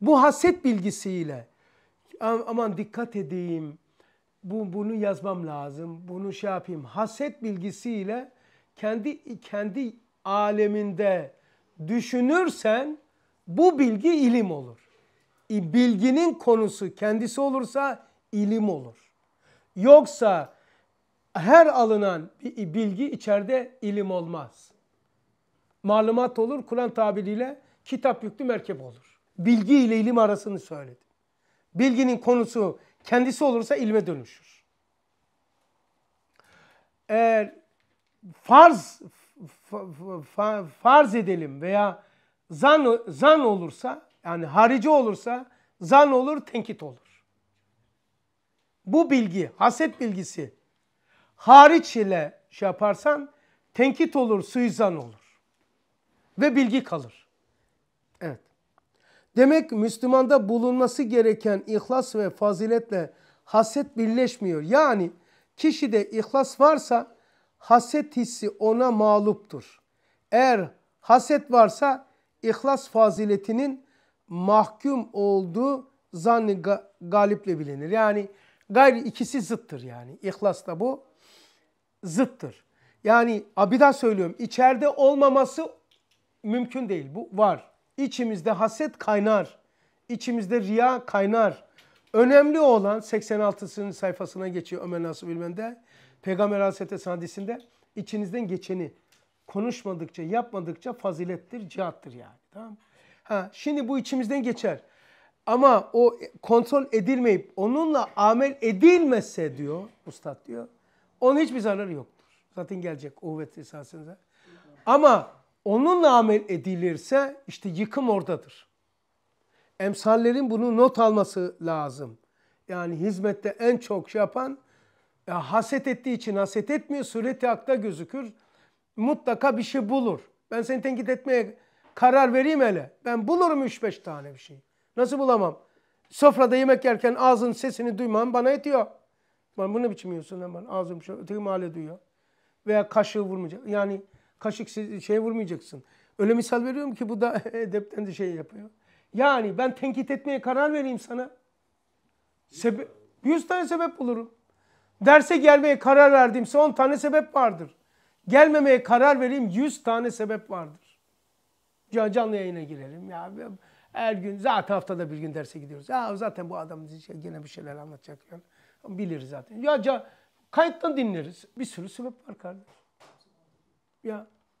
Bu haset bilgisiyle aman dikkat edeyim, bu, bunu yazmam lazım, bunu şey yapayım. Haset bilgisiyle kendi kendi aleminde düşünürsen bu bilgi ilim olur. Bilginin konusu kendisi olursa ilim olur. Yoksa her alınan bilgi içeride ilim olmaz. Malumat olur, Kur'an tabiriyle kitap yüklü merkep olur. Bilgi ile ilim arasını söyledim. Bilginin konusu Kendisi olursa ilme dönüşür. Eğer farz farz edelim veya zan zan olursa yani harici olursa zan olur, tenkit olur. Bu bilgi, haset bilgisi hariç ile şey yaparsan tenkit olur, suizan olur. Ve bilgi kalır. Evet. Demek Müslümanda bulunması gereken ihlas ve faziletle haset birleşmiyor. Yani kişide ihlas varsa haset hissi ona mağluptur. Eğer haset varsa ihlas faziletinin mahkum olduğu zannı galiple bilinir. Yani gayri ikisi zıttır yani. İhlas da bu zıttır. Yani abi daha söylüyorum içeride olmaması mümkün değil. Bu var. İçimizde haset kaynar. İçimizde riya kaynar. Önemli olan 86'sının sayfasına geçiyor Ömer Nasuh Bilmen'de. Peygamber Aleyhisselatü hadisinde içinizden geçeni konuşmadıkça, yapmadıkça fazilettir, cihattır yani. Tamam Ha, şimdi bu içimizden geçer. Ama o kontrol edilmeyip onunla amel edilmezse diyor ustad diyor. Onun hiçbir zararı yoktur. Zaten gelecek o kuvvet esasında. Ama onun amel edilirse işte yıkım oradadır. Emsallerin bunu not alması lazım. Yani hizmette en çok şey yapan ya e, haset ettiği için haset etmiyor. Sureti hakta gözükür. Mutlaka bir şey bulur. Ben seni tenkit etmeye karar vereyim hele. Ben bulurum 3-5 tane bir şey. Nasıl bulamam? Sofrada yemek yerken ağzın sesini duymam bana yetiyor. Ben bunu biçim yiyorsun hemen ağzım şöyle öteki mahalle duyuyor. Veya kaşığı vurmayacak. Yani Kaşık şeye vurmayacaksın. Öyle misal veriyorum ki bu da edepten de şey yapıyor. Yani ben tenkit etmeye karar vereyim sana. Sebe 100 tane sebep bulurum. Derse gelmeye karar verdiğimse 10 tane sebep vardır. Gelmemeye karar vereyim 100 tane sebep vardır. Can Canlı yayına girelim ya. Her gün zaten haftada bir gün derse gidiyoruz. Ya zaten bu adam şey, gene bir şeyler anlatacak. Yani. Biliriz zaten. Ya, ya kayıttan dinleriz. Bir sürü sebep var kardeşim.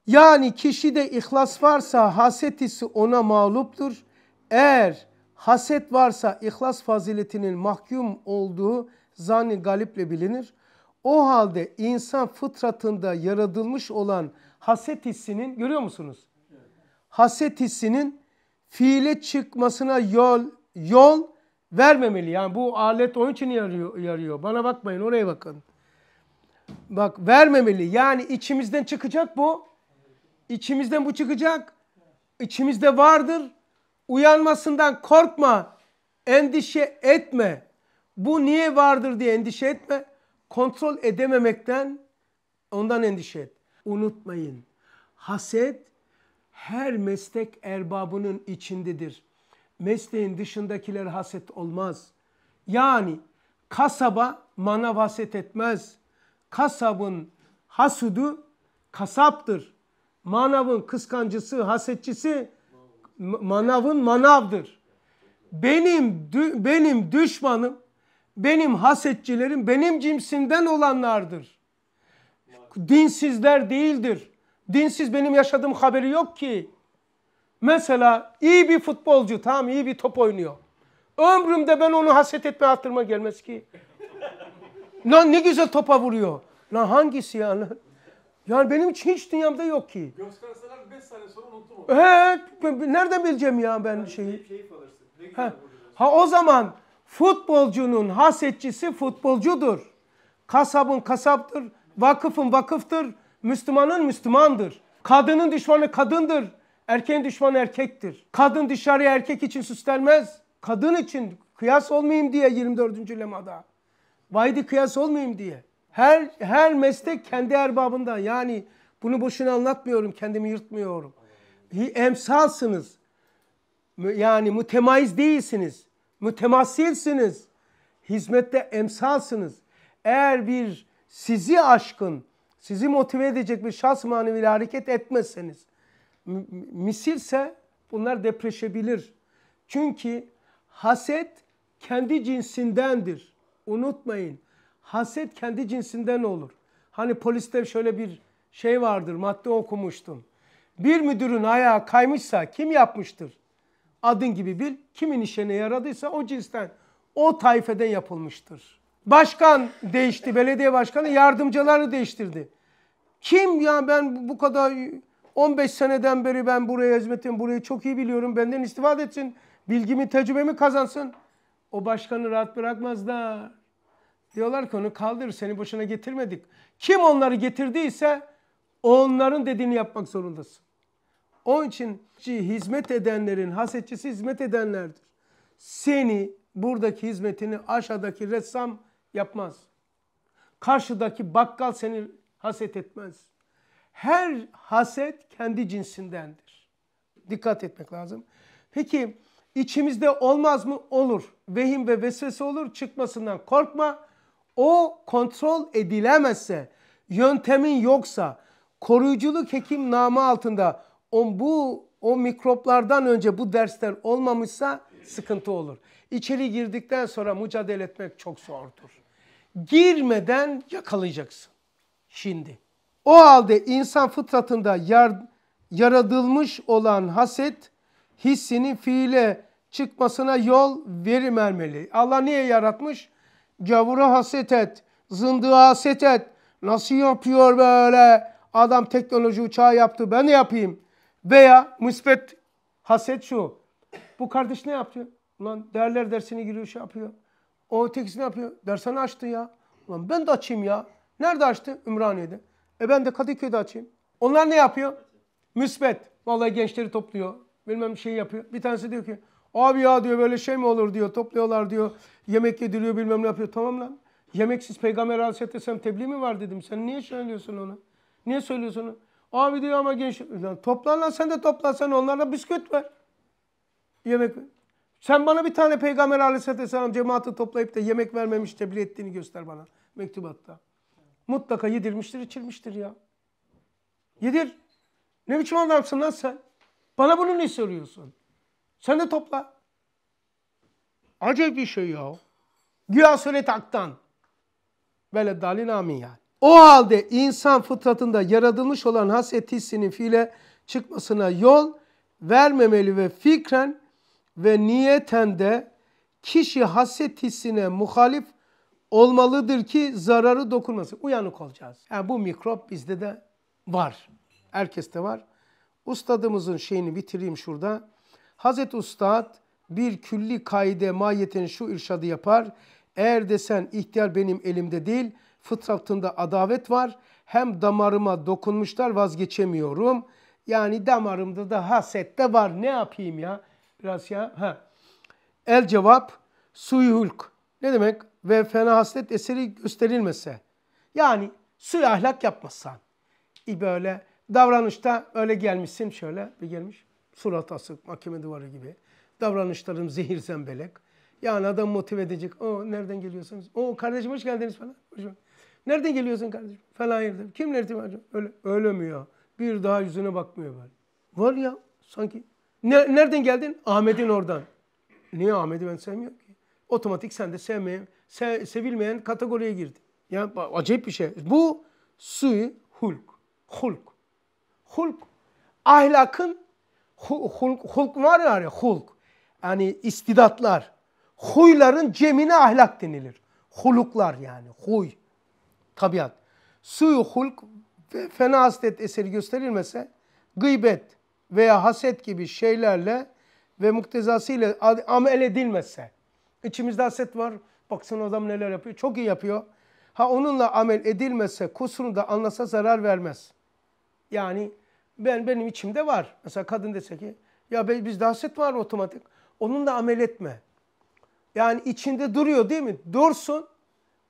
Yani kişide ihlas varsa hasetisi ona mağluptur. Eğer haset varsa ihlas faziletinin mahkum olduğu zanni galiple bilinir. O halde insan fıtratında yaratılmış olan haset hissinin görüyor musunuz? Haset hissinin fiile çıkmasına yol yol vermemeli. Yani bu alet onun için yarıyor. yarıyor. Bana bakmayın oraya bakın. Bak vermemeli. Yani içimizden çıkacak bu. İçimizden bu çıkacak. İçimizde vardır. Uyanmasından korkma. Endişe etme. Bu niye vardır diye endişe etme. Kontrol edememekten ondan endişe et. Unutmayın. Haset her meslek erbabının içindedir. Mesleğin dışındakiler haset olmaz. Yani kasaba manav haset etmez.'' kasabın hasudu kasaptır. Manavın kıskancısı, hasetçisi manavın manavdır. Benim benim düşmanım, benim hasetçilerim benim cimsinden olanlardır. Dinsizler değildir. Dinsiz benim yaşadığım haberi yok ki. Mesela iyi bir futbolcu, tamam iyi bir top oynuyor. Ömrümde ben onu haset etme hatırıma gelmez ki. Lan ne güzel topa vuruyor. Lan hangisi ya? Yani benim için hiç dünyamda yok ki. Gösterseler 5 saniye sonra unuttum onu. Evet. Nereden bileceğim ya ben yani şeyi? Keyif Ne ha. ha o zaman futbolcunun hasetçisi futbolcudur. Kasabın kasaptır. Vakıfın vakıftır. Müslümanın Müslümandır. Kadının düşmanı kadındır. Erkeğin düşmanı erkektir. Kadın dışarıya erkek için süslenmez. Kadın için kıyas olmayayım diye 24. lemada. Vahidi kıyas olmayayım diye. Her her meslek kendi erbabından. Yani bunu boşuna anlatmıyorum, kendimi yırtmıyorum. Emsalsınız. Yani mütemayiz değilsiniz. Mütemasilsiniz. Hizmette emsalsınız. Eğer bir sizi aşkın, sizi motive edecek bir şahs maneviyle hareket etmezseniz, misilse bunlar depreşebilir. Çünkü haset kendi cinsindendir unutmayın. Haset kendi cinsinden olur. Hani poliste şöyle bir şey vardır madde okumuştum. Bir müdürün ayağı kaymışsa kim yapmıştır? Adın gibi bil. Kimin işine yaradıysa o cinsten, o tayfeden yapılmıştır. Başkan değişti, belediye başkanı yardımcılarını değiştirdi. Kim ya ben bu kadar 15 seneden beri ben buraya hizmetim, burayı çok iyi biliyorum. Benden istifade etsin, bilgimi, tecrübemi kazansın. O başkanı rahat bırakmazlar. Diyorlar ki onu kaldır seni boşuna getirmedik. Kim onları getirdiyse onların dediğini yapmak zorundasın. Onun için hizmet edenlerin hasetçisi hizmet edenlerdir. Seni buradaki hizmetini aşağıdaki ressam yapmaz. Karşıdaki bakkal seni haset etmez. Her haset kendi cinsindendir. Dikkat etmek lazım. Peki İçimizde olmaz mı? Olur. Vehim ve vesvese olur. Çıkmasından korkma. O kontrol edilemezse, yöntemin yoksa, koruyuculuk hekim namı altında on bu o mikroplardan önce bu dersler olmamışsa sıkıntı olur. İçeri girdikten sonra mücadele etmek çok zordur. Girmeden yakalayacaksın. Şimdi. O halde insan fıtratında yar, yaratılmış olan haset hissinin fiile çıkmasına yol verilmemeli. Allah niye yaratmış? Gavura haset et, zındığa haset et. Nasıl yapıyor böyle? Adam teknoloji uçağı yaptı ben de yapayım. Veya müspet haset şu. Bu kardeş ne yapıyor? Ulan derler dersini giriyor şey yapıyor. O ötekisi ne yapıyor? Dersini açtı ya. Ulan ben de açayım ya. Nerede açtı? Ümraniye'de. E ben de Kadıköy'de açayım. Onlar ne yapıyor? Müsbet. Vallahi gençleri topluyor. Bilmem şey yapıyor. Bir tanesi diyor ki Abi ya diyor böyle şey mi olur diyor. Topluyorlar diyor. Yemek yediriyor bilmem ne yapıyor. Tamam lan. Yemeksiz Peygamber Aleyhisselam tebliğ mi var dedim. Sen niye söylüyorsun ona? Niye söylüyorsun ona? Abi diyor ama genç. Lan toplan lan sen de sen onlara bisküt ver. Yemek ver. Sen bana bir tane Peygamber Aleyhisselam cemaati toplayıp da yemek vermemiş tebliğ ettiğini göster bana mektubatta. Mutlaka yedirmiştir içirmiştir ya. Yedir. Ne biçim adamsın lan sen? Bana bunu ne soruyorsun? Sen de topla. Acayip bir şey ya. Güya suret taktan. Böyle dalin amin yani. O halde insan fıtratında yaratılmış olan haset hissinin fiile çıkmasına yol vermemeli ve fikren ve niyeten de kişi haset hissine muhalif olmalıdır ki zararı dokunmasın. Uyanık olacağız. Yani bu mikrop bizde de var. Herkeste var. Ustadımızın şeyini bitireyim şurada. Hazreti Üstad bir külli kaide mahiyetin şu irşadı yapar. Eğer desen ihtiyar benim elimde değil, fıtratında adavet var. Hem damarıma dokunmuşlar vazgeçemiyorum. Yani damarımda da haset de var. Ne yapayım ya? Biraz ya. Ha. El cevap suyu hulk. Ne demek? Ve fena haset eseri gösterilmese. Yani suyu ahlak yapmasan. Böyle davranışta öyle gelmişsin şöyle bir gelmiş surat asık, mahkeme duvarı gibi. Davranışlarım zehir zembelek. Yani adam motive edecek. O nereden geliyorsunuz? O kardeşim hoş geldiniz falan. Nereden geliyorsun kardeşim? Falan yerde. Kimle irtibacı? Öyle, öyle mi ya? Bir daha yüzüne bakmıyor böyle. Var ya sanki. Ne, nereden geldin? Ahmet'in oradan. Niye Ahmet'i ben sevmiyorum ki? Otomatik sen de sevmeyen, se, sevilmeyen kategoriye girdin. Ya acayip bir şey. Bu suyu hulk. Hulk. Hulk. Ahlakın hulk, hulk var ya hani hulk. Yani istidatlar. Huyların cemine ahlak denilir. Huluklar yani huy. Tabiat. Suyu hulk ve fena hasret eseri gösterilmese gıybet veya haset gibi şeylerle ve muktezasıyla amel edilmezse. İçimizde haset var. Baksana adam neler yapıyor. Çok iyi yapıyor. Ha onunla amel edilmezse kusurunu da anlasa zarar vermez. Yani ben benim içimde var. Mesela kadın dese ki ya bizde haset var otomatik. onun da amel etme. Yani içinde duruyor değil mi? Dursun.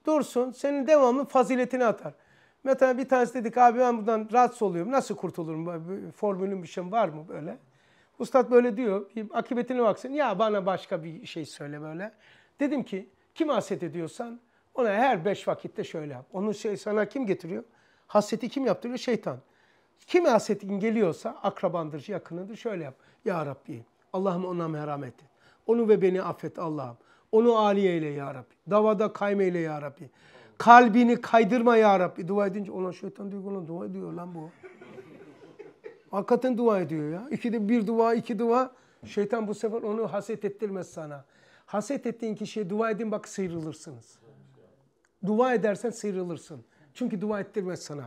Dursun. Senin devamlı faziletini atar. Mesela bir tanesi dedik abi ben buradan rahatsız oluyorum. Nasıl kurtulurum? formülüm bir şey var mı böyle? Ustad böyle diyor. Akıbetine baksın. Ya bana başka bir şey söyle böyle. Dedim ki kim haset ediyorsan ona her beş vakitte şöyle yap. Onun şey sana kim getiriyor? Haseti kim yaptırıyor? Şeytan. Kime hasetin geliyorsa akrabandır, yakınıdır şöyle yap. Ya Rabbi Allah'ım ona merhamet et. Onu ve beni affet Allah'ım. Onu aliye ile ya Rabbi. Davada kayma ile ya Rabbi. Kalbini kaydırma ya Rabbi. Dua edince ona şeytan diyor ona dua ediyor lan bu. Hakikaten dua ediyor ya. İki de bir dua, iki dua. Şeytan bu sefer onu haset ettirmez sana. Haset ettiğin kişiye dua edin bak sıyrılırsınız. Dua edersen sıyrılırsın. Çünkü dua ettirmez sana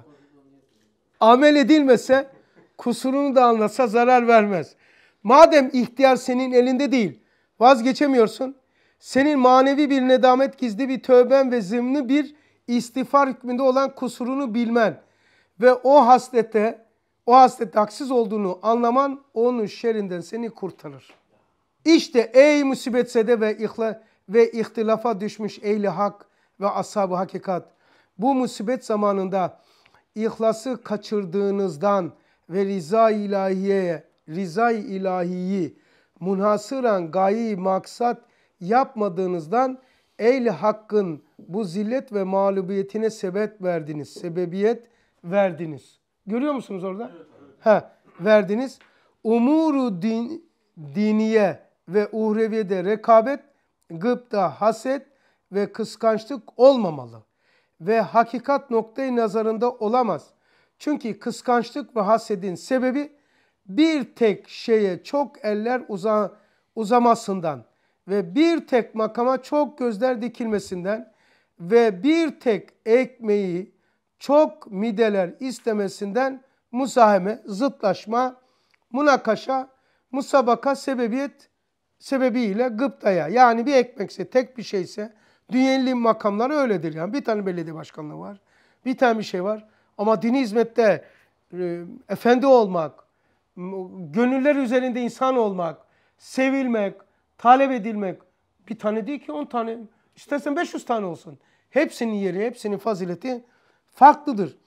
amel edilmese kusurunu da anlasa zarar vermez. Madem ihtiyar senin elinde değil, vazgeçemiyorsun. Senin manevi bir nedamet gizli bir tövben ve zimni bir istiğfar hükmünde olan kusurunu bilmen ve o haslete, o haslette haksız olduğunu anlaman onun şerinden seni kurtarır. İşte ey musibetsede ve, ihla, ve ihtilafa düşmüş ehli hak ve ashabı hakikat. Bu musibet zamanında ihlası kaçırdığınızdan ve riza ilahiyeye, riza ilahiyi munhasıran gayi maksat yapmadığınızdan ehl hakkın bu zillet ve mağlubiyetine sebep verdiniz, sebebiyet verdiniz. Görüyor musunuz orada? Evet, evet. Ha, verdiniz. Umuru din, diniye ve uhreviyede rekabet, gıpta, haset ve kıskançlık olmamalı ve hakikat noktayı nazarında olamaz. Çünkü kıskançlık ve hasedin sebebi bir tek şeye çok eller uza, uzamasından ve bir tek makama çok gözler dikilmesinden ve bir tek ekmeği çok mideler istemesinden musaheme, zıtlaşma, munakaşa, musabaka sebebiyet sebebiyle gıptaya yani bir ekmekse tek bir şeyse Dünyanın makamları öyledir. Yani bir tane belediye başkanlığı var. Bir tane bir şey var. Ama dini hizmette e, efendi olmak, gönüller üzerinde insan olmak, sevilmek, talep edilmek bir tane değil ki on tane. İstersen 500 tane olsun. Hepsinin yeri, hepsinin fazileti farklıdır.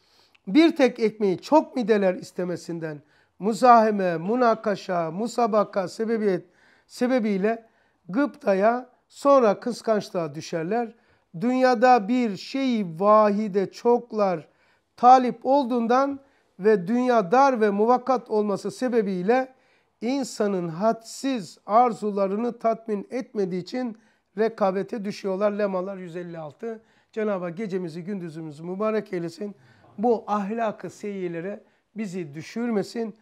Bir tek ekmeği çok mideler istemesinden muzaheme, munakaşa, musabaka sebebiyet sebebiyle gıptaya Sonra kıskançlığa düşerler. Dünyada bir şeyi vahide çoklar talip olduğundan ve dünya dar ve muvakkat olması sebebiyle insanın hadsiz arzularını tatmin etmediği için rekabete düşüyorlar. Lemalar 156. Cenab-ı Hak gecemizi gündüzümüzü mübarek eylesin. Bu ahlakı seyyilere bizi düşürmesin.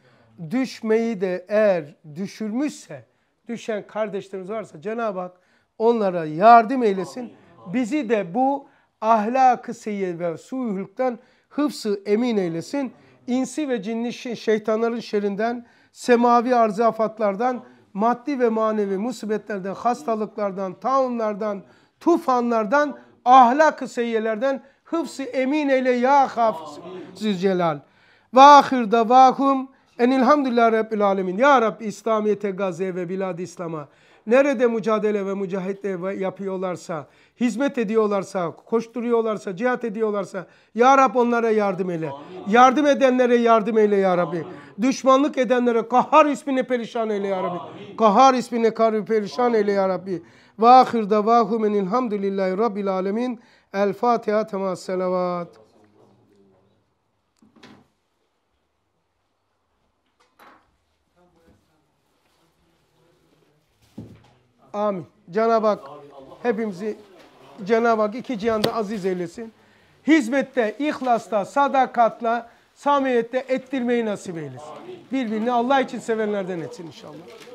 Düşmeyi de eğer düşürmüşse, düşen kardeşlerimiz varsa Cenab-ı Hak onlara yardım eylesin. Bizi de bu ahlak-ı ve suyuhluktan hıfsı emin eylesin. İnsi ve cinli şeytanların şerinden, semavi arzı afatlardan, maddi ve manevi musibetlerden, hastalıklardan, taunlardan, tufanlardan, ahlak-ı seyyelerden hıfsı emin eyle ya hafız zülcelal. Ve ahirde en enilhamdülillah rabbil alemin. Ya Rabbi İslamiyete gaze ve bilad İslam'a nerede mücadele ve mücahitliğe yapıyorlarsa, hizmet ediyorlarsa, koşturuyorlarsa, cihat ediyorlarsa Ya Rab onlara yardım eyle. Yardım edenlere yardım eyle Ya Rabbi. Düşmanlık edenlere Kahar ismini perişan eyle Ya Rabbi. Kahar ismini karı perişan eyle Ya Rabbi. Ve ahir davahu menilhamdülillahi Rabbil alemin. El Fatiha tema selavat. Amin. Cenab-ı Hak hepimizi Cenab-ı Hak iki cihanda aziz eylesin. Hizmette, ihlasta, sadakatla, samimiyette ettirmeyi nasip eylesin. Birbirini Allah için sevenlerden etsin inşallah.